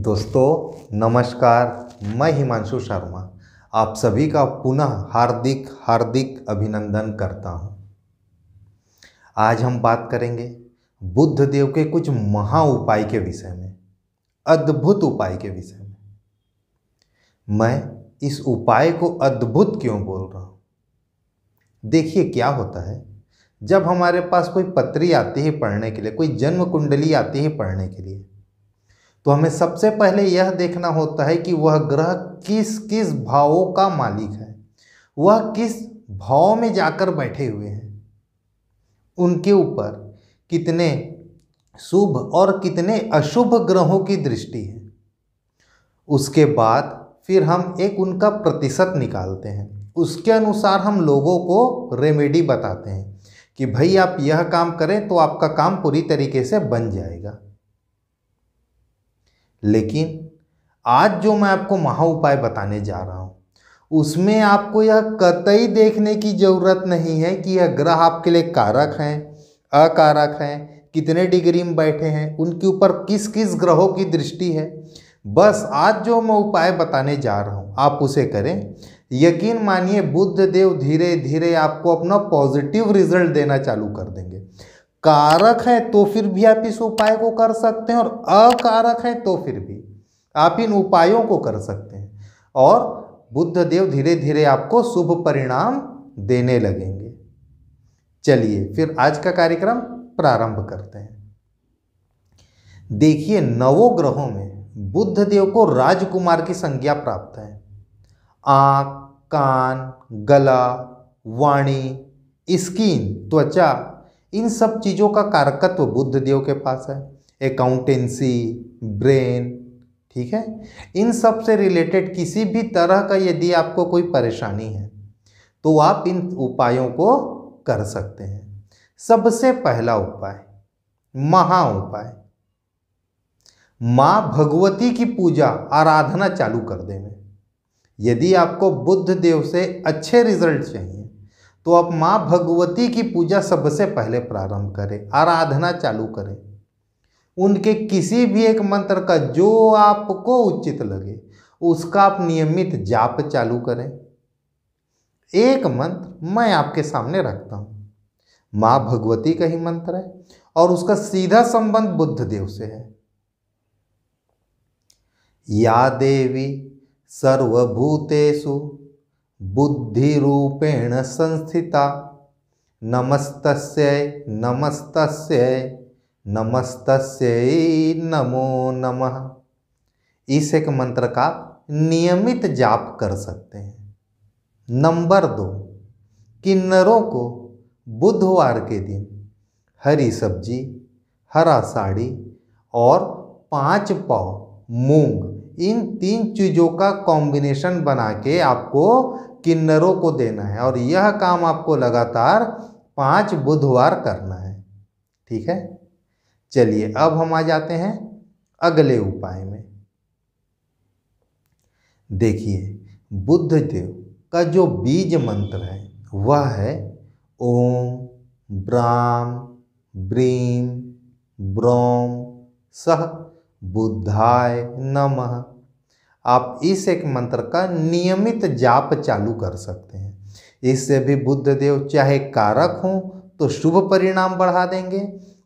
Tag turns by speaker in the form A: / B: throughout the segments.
A: दोस्तों नमस्कार मैं हिमांशु शर्मा आप सभी का पुनः हार्दिक हार्दिक अभिनंदन करता हूं। आज हम बात करेंगे बुद्ध देव के कुछ महा उपाय के विषय में अद्भुत उपाय के विषय में मैं इस उपाय को अद्भुत क्यों बोल रहा हूं? देखिए क्या होता है जब हमारे पास कोई पत्री आती है पढ़ने के लिए कोई जन्म कुंडली आती है पढ़ने के लिए तो हमें सबसे पहले यह देखना होता है कि वह ग्रह किस किस भावों का मालिक है वह किस भाव में जाकर बैठे हुए हैं उनके ऊपर कितने शुभ और कितने अशुभ ग्रहों की दृष्टि है उसके बाद फिर हम एक उनका प्रतिशत निकालते हैं उसके अनुसार हम लोगों को रेमेडी बताते हैं कि भाई आप यह काम करें तो आपका काम पूरी तरीके से बन जाएगा लेकिन आज जो मैं आपको महा उपाय बताने जा रहा हूँ उसमें आपको यह कतई देखने की ज़रूरत नहीं है कि यह ग्रह आपके लिए कारक हैं अकारक हैं कितने डिग्री में बैठे हैं उनके ऊपर किस किस ग्रहों की दृष्टि है बस आज जो मैं उपाय बताने जा रहा हूँ आप उसे करें यकीन मानिए बुद्ध देव धीरे धीरे आपको अपना पॉजिटिव रिजल्ट देना चालू कर देंगे कारक है तो फिर भी आप इस उपाय को कर सकते हैं और अकारक है तो फिर भी आप इन उपायों को कर सकते हैं और बुद्ध देव धीरे धीरे आपको शुभ परिणाम देने लगेंगे चलिए फिर आज का कार्यक्रम प्रारंभ करते हैं देखिए नवों ग्रहों में बुद्ध देव को राजकुमार की संज्ञा प्राप्त है आख कान गला वाणी स्किन त्वचा इन सब चीज़ों का कारकत्व बुद्ध देव के पास है अकाउंटेंसी ब्रेन ठीक है इन सब से रिलेटेड किसी भी तरह का यदि आपको कोई परेशानी है तो आप इन उपायों को कर सकते हैं सबसे पहला उपाय महा उपाय माँ भगवती की पूजा आराधना चालू कर देवे यदि आपको बुद्ध देव से अच्छे रिजल्ट चाहिए तो आप माँ भगवती की पूजा सबसे पहले प्रारंभ करें आराधना चालू करें उनके किसी भी एक मंत्र का जो आपको उचित लगे उसका आप नियमित जाप चालू करें एक मंत्र मैं आपके सामने रखता हूँ माँ भगवती का ही मंत्र है और उसका सीधा संबंध बुद्ध देव से है या देवी सर्वभूतेषु रूपेण संस्थिता नमस्त नमस्त नमस्त नमो नमः इस एक मंत्र का नियमित जाप कर सकते हैं नंबर दो किन्नरों को बुधवार के दिन हरी सब्जी हरा साड़ी और पाँच पाव मूंग इन तीन चीज़ों का कॉम्बिनेशन बना के आपको किन्नरों को देना है और यह काम आपको लगातार पांच बुधवार करना है ठीक है चलिए अब हम आ जाते हैं अगले उपाय में देखिए बुद्ध देव का जो बीज मंत्र है वह है ओम ब्राम ब्रीम ब्रोम सह बुद्धाय नमः आप इस एक मंत्र का नियमित जाप चालू कर सकते हैं इससे भी बुद्ध देव चाहे कारक हों तो शुभ परिणाम बढ़ा देंगे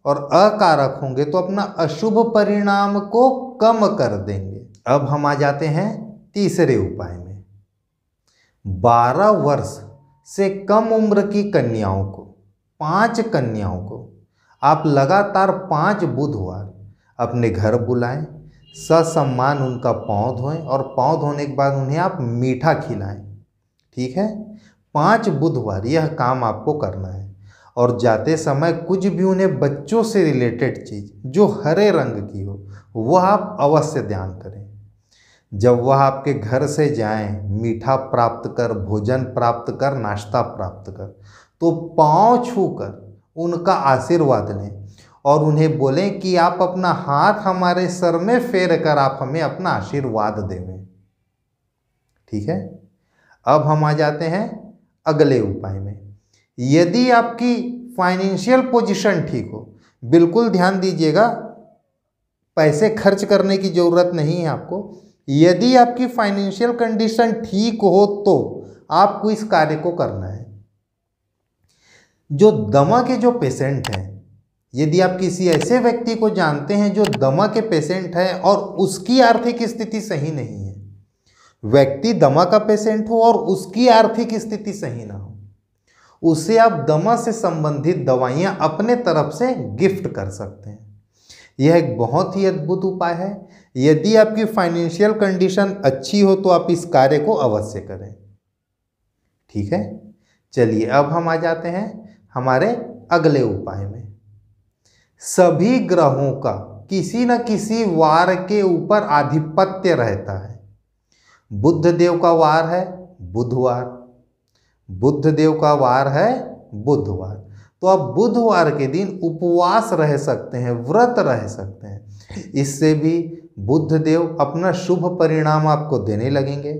A: और अकारक होंगे तो अपना अशुभ परिणाम को कम कर देंगे अब हम आ जाते हैं तीसरे उपाय में बारह वर्ष से कम उम्र की कन्याओं को पांच कन्याओं को आप लगातार पांच बुधवार अपने घर बुलाएं ससम्मान उनका पाँव धोएं और पाँव धोने के बाद उन्हें आप मीठा खिलाएं ठीक है पाँच बुधवार यह काम आपको करना है और जाते समय कुछ भी उन्हें बच्चों से रिलेटेड चीज़ जो हरे रंग की हो वह आप अवश्य ध्यान करें जब वह आपके घर से जाएं मीठा प्राप्त कर भोजन प्राप्त कर नाश्ता प्राप्त कर तो पाँव छू कर उनका आशीर्वाद लें और उन्हें बोलें कि आप अपना हाथ हमारे सर में फेर कर आप हमें अपना आशीर्वाद देवें ठीक है अब हम आ जाते हैं अगले उपाय में यदि आपकी फाइनेंशियल पोजीशन ठीक हो बिल्कुल ध्यान दीजिएगा पैसे खर्च करने की ज़रूरत नहीं है आपको यदि आपकी फाइनेंशियल कंडीशन ठीक हो तो आपको इस कार्य को करना है जो दमा के जो पेशेंट हैं यदि आप किसी ऐसे व्यक्ति को जानते हैं जो दमा के पेशेंट है और उसकी आर्थिक स्थिति सही नहीं है व्यक्ति दमा का पेशेंट हो और उसकी आर्थिक स्थिति सही ना हो उसे आप दमा से संबंधित दवाइयां अपने तरफ से गिफ्ट कर सकते हैं यह एक बहुत ही अद्भुत उपाय है यदि आपकी फाइनेंशियल कंडीशन अच्छी हो तो आप इस कार्य को अवश्य करें ठीक है चलिए अब हम आ जाते हैं हमारे अगले उपाय में सभी ग्रहों का किसी न किसी वार के ऊपर आधिपत्य रहता है बुद्ध देव का वार है बुधवार बुद्ध देव का वार है बुधवार तो आप बुधवार के दिन उपवास रह सकते हैं व्रत रह सकते हैं इससे भी बुद्ध देव अपना शुभ परिणाम आपको देने लगेंगे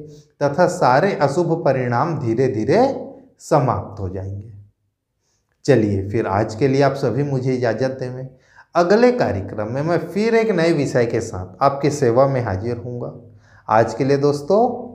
A: तथा सारे अशुभ परिणाम धीरे धीरे समाप्त हो जाएंगे चलिए फिर आज के लिए आप सभी मुझे इजाज़त देवें अगले कार्यक्रम में मैं फिर एक नए विषय के साथ आपके सेवा में हाजिर हूँगा आज के लिए दोस्तों